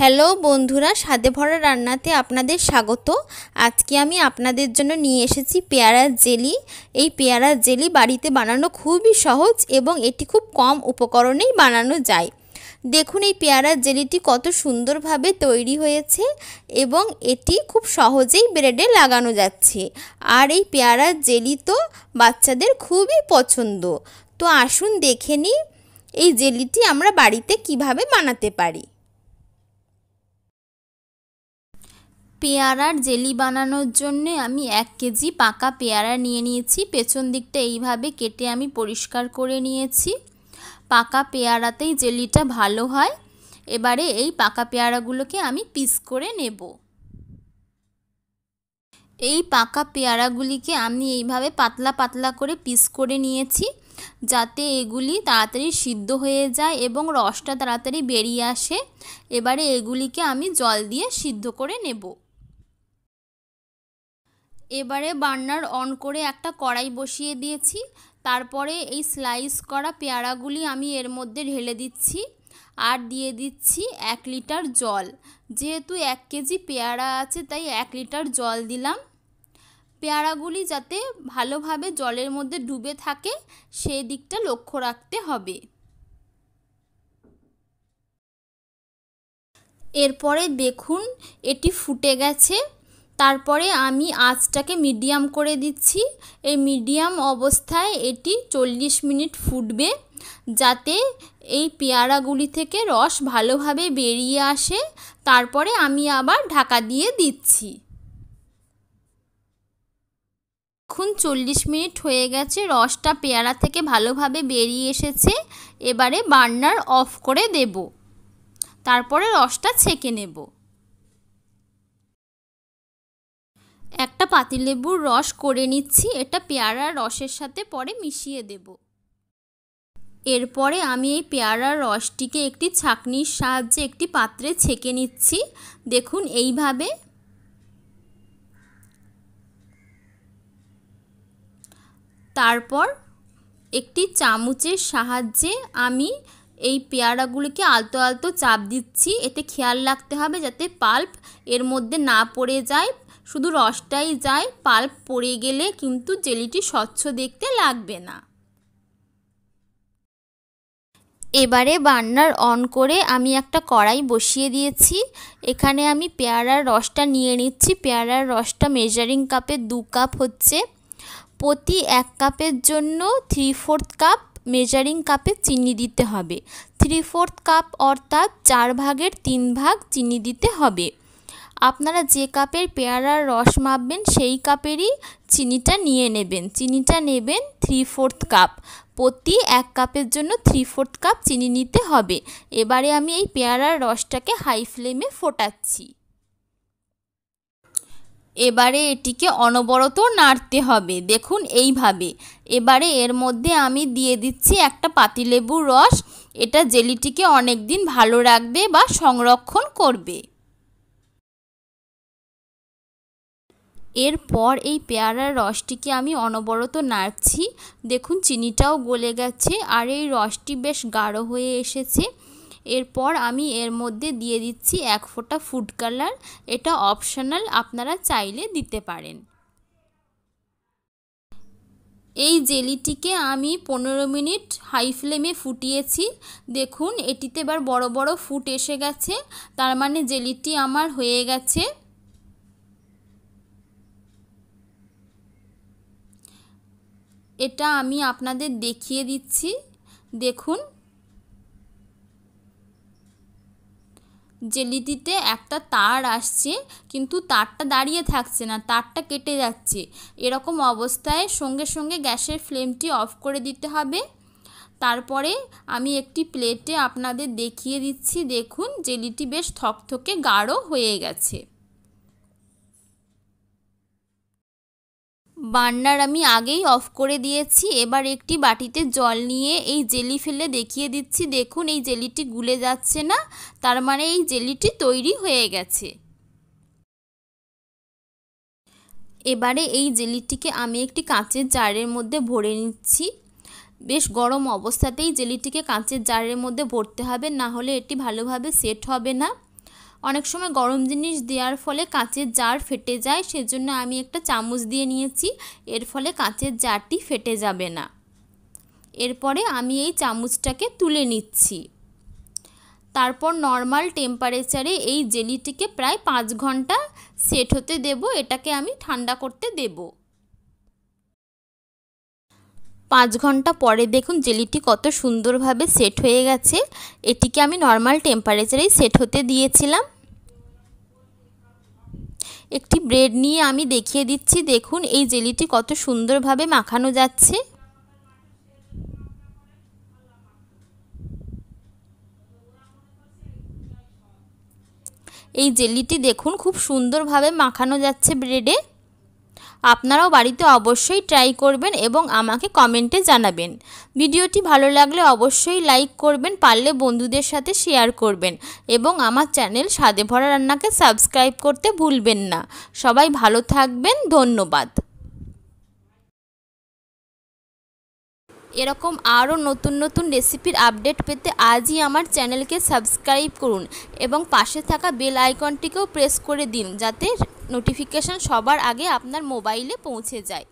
hello বন্ধুরা স্বাদে ভরা রান্নাতে আপনাদের স্বাগত আজকে আমি আপনাদের জন্য নিয়ে এসেছি পেয়ারার জেলি এই পেয়ারার জেলি বাড়িতে বানানো খুবই সহজ এবং এটি খুব কম উপকরণেই বানানো যায় দেখুন এই পেয়ারার জেলিটি কত সুন্দরভাবে তৈরি হয়েছে এবং এটি খুব সহজেই ব্রেডে লাগানো যাচ্ছে আর এই পেয়ারার জেলি তো বাচ্চাদের খুবই পছন্দ তো আসুন দেখে নিই এই জেলিটি আমরা বাড়িতে কিভাবে বানাতে পারি পেয়ারার জেলি বানানোর জন্যে আমি এক কেজি পাকা পেয়ারা নিয়ে নিয়েছি পেছন দিকটা এইভাবে কেটে আমি পরিষ্কার করে নিয়েছি পাকা পেয়ারাতেই জেলিটা ভালো হয় এবারে এই পাকা পেয়ারাগুলোকে আমি পিস করে নেব এই পাকা পেয়ারাগুলিকে আমি এইভাবে পাতলা পাতলা করে পিস করে নিয়েছি যাতে এগুলি তাড়াতাড়ি সিদ্ধ হয়ে যায় এবং রসটা তাড়াতাড়ি বেরিয়ে আসে এবারে এগুলিকে আমি জল দিয়ে সিদ্ধ করে নেব এবারে বার্নার অন করে একটা কড়াই বসিয়ে দিয়েছি তারপরে এই স্লাইস করা পেয়ারাগুলি আমি এর মধ্যে ঢেলে দিচ্ছি আর দিয়ে দিচ্ছি এক লিটার জল যেহেতু এক কেজি পেয়ারা আছে তাই এক লিটার জল দিলাম পেয়ারাগুলি যাতে ভালোভাবে জলের মধ্যে ডুবে থাকে সেই দিকটা লক্ষ্য রাখতে হবে এরপরে দেখুন এটি ফুটে গেছে তারপরে আমি আঁচটাকে মিডিয়াম করে দিচ্ছি এই মিডিয়াম অবস্থায় এটি চল্লিশ মিনিট ফুটবে যাতে এই পেয়ারাগুলি থেকে রস ভালোভাবে বেরিয়ে আসে তারপরে আমি আবার ঢাকা দিয়ে দিচ্ছি এখন চল্লিশ মিনিট হয়ে গেছে রসটা পেয়ারা থেকে ভালোভাবে বেরিয়ে এসেছে এবারে বার্নার অফ করে দেব তারপরে রসটা ছেঁকে নেবো পাতিলেবুর রস করে নিচ্ছি এটা পেয়ারা রসের সাথে পরে মিশিয়ে দেব এরপরে আমি এই পেয়ারার রসটিকে একটি ছাকনির সাহায্যে একটি পাত্রে ছেঁকে নিচ্ছি দেখুন এইভাবে তারপর একটি চামচের সাহায্যে আমি এই পেয়ারাগুলিকে আলতো আলতো চাপ দিচ্ছি এতে খেয়াল রাখতে হবে যাতে পাল্প এর মধ্যে না পড়ে যায় শুধু রসটাই যায় পাল্প পড়ে গেলে কিন্তু জেলিটি স্বচ্ছ দেখতে লাগবে না এবারে বান্নার অন করে আমি একটা কড়াই বসিয়ে দিয়েছি এখানে আমি পেয়ারার রসটা নিয়ে নিচ্ছি পেয়ারার রসটা মেজারিং কাপে দু কাপ হচ্ছে প্রতি এক কাপের জন্য থ্রি ফোর্থ কাপ মেজারিং কাপে চিনি দিতে হবে থ্রি ফোর্থ কাপ অর্থাৎ চার ভাগের তিন ভাগ চিনি দিতে হবে আপনারা যে কাপের পেয়ারার রস মাপবেন সেই কাপেরই চিনিটা নিয়ে নেবেন চিনিটা নেবেন থ্রি ফোর্থ কাপ প্রতি এক কাপের জন্য থ্রি ফোর্থ কাপ চিনি নিতে হবে এবারে আমি এই পেয়ারার রসটাকে হাই ফ্লেমে ফোটাচ্ছি এবারে এটিকে অনবরত নাড়তে হবে দেখুন এইভাবে এবারে এর মধ্যে আমি দিয়ে দিচ্ছি একটা পাতিলেবুর রস এটা জেলিটিকে অনেক দিন ভালো রাখবে বা সংরক্ষণ করবে এরপর এই পেয়ারার রসটিকে আমি অনবরত নাড়ছি দেখুন চিনিটাও গলে গেছে আর এই রসটি বেশ গাঢ় হয়ে এসেছে এরপর আমি এর মধ্যে দিয়ে দিচ্ছি এক ফোঁটা ফুড কালার এটা অপশনাল আপনারা চাইলে দিতে পারেন এই জেলিটিকে আমি পনেরো মিনিট হাই ফ্লেমে ফুটিয়েছি দেখুন এটিতে এবার বড় বড় ফুট এসে গেছে তার মানে জেলিটি আমার হয়ে গেছে এটা আমি আপনাদের দেখিয়ে দিচ্ছি দেখুন জেলিটিতে একটা তার আসছে কিন্তু তারটা দাঁড়িয়ে থাকছে না তারটা কেটে যাচ্ছে এরকম অবস্থায় সঙ্গে সঙ্গে গ্যাসের ফ্লেমটি অফ করে দিতে হবে তারপরে আমি একটি প্লেটে আপনাদের দেখিয়ে দিচ্ছি দেখুন জেলিটি বেশ থকথকে গাঢ় হয়ে গেছে বান্নার আমি আগেই অফ করে দিয়েছি এবার একটি বাটিতে জল নিয়ে এই জেলি ফেলে দেখিয়ে দিচ্ছি দেখুন এই জেলিটি গুলে যাচ্ছে না তার মানে এই জেলিটি তৈরি হয়ে গেছে এবারে এই জেলিটিকে আমি একটি কাঁচের জারের মধ্যে ভরে নিচ্ছি বেশ গরম অবস্থাতেই জেলিটিকে কাঁচের জারের মধ্যে ভরতে হবে না হলে এটি ভালোভাবে সেট হবে না অনেক সময় গরম জিনিস দেওয়ার ফলে কাঁচের জার ফেটে যায় সেজন্য আমি একটা চামচ দিয়ে নিয়েছি এর ফলে কাঁচের জারটি ফেটে যাবে না এরপরে আমি এই চামচটাকে তুলে নিচ্ছি তারপর নর্মাল টেম্পারেচারে এই জেলিটিকে প্রায় পাঁচ ঘন্টা সেট হতে দেব এটাকে আমি ঠান্ডা করতে দেবো পাঁচ ঘন্টা পরে দেখুন জেলিটি কত সুন্দরভাবে সেট হয়ে গেছে এটিকে আমি নর্মাল টেম্পারেচারেই সেট হতে দিয়েছিলাম একটি ব্রেড নিয়ে আমি দেখিয়ে দিচ্ছি দেখুন এই জেলিটি কত সুন্দরভাবে মাখানো যাচ্ছে এই জেলিটি দেখুন খুব সুন্দরভাবে মাখানো যাচ্ছে ব্রেডে আপনারাও বাড়িতে অবশ্যই ট্রাই করবেন এবং আমাকে কমেন্টে জানাবেন ভিডিওটি ভালো লাগলে অবশ্যই লাইক করবেন পারলে বন্ধুদের সাথে শেয়ার করবেন এবং আমার চ্যানেল স্বাদে ভরা রান্নাকে সাবস্ক্রাইব করতে ভুলবেন না সবাই ভালো থাকবেন ধন্যবাদ এরকম আরও নতুন নতুন রেসিপির আপডেট পেতে আজই আমার চ্যানেলকে সাবস্ক্রাইব করুন এবং পাশে থাকা বেল আইকনটিকেও প্রেস করে দিন যাতে নোটিফিকেশান সবার আগে আপনার মোবাইলে পৌঁছে যায়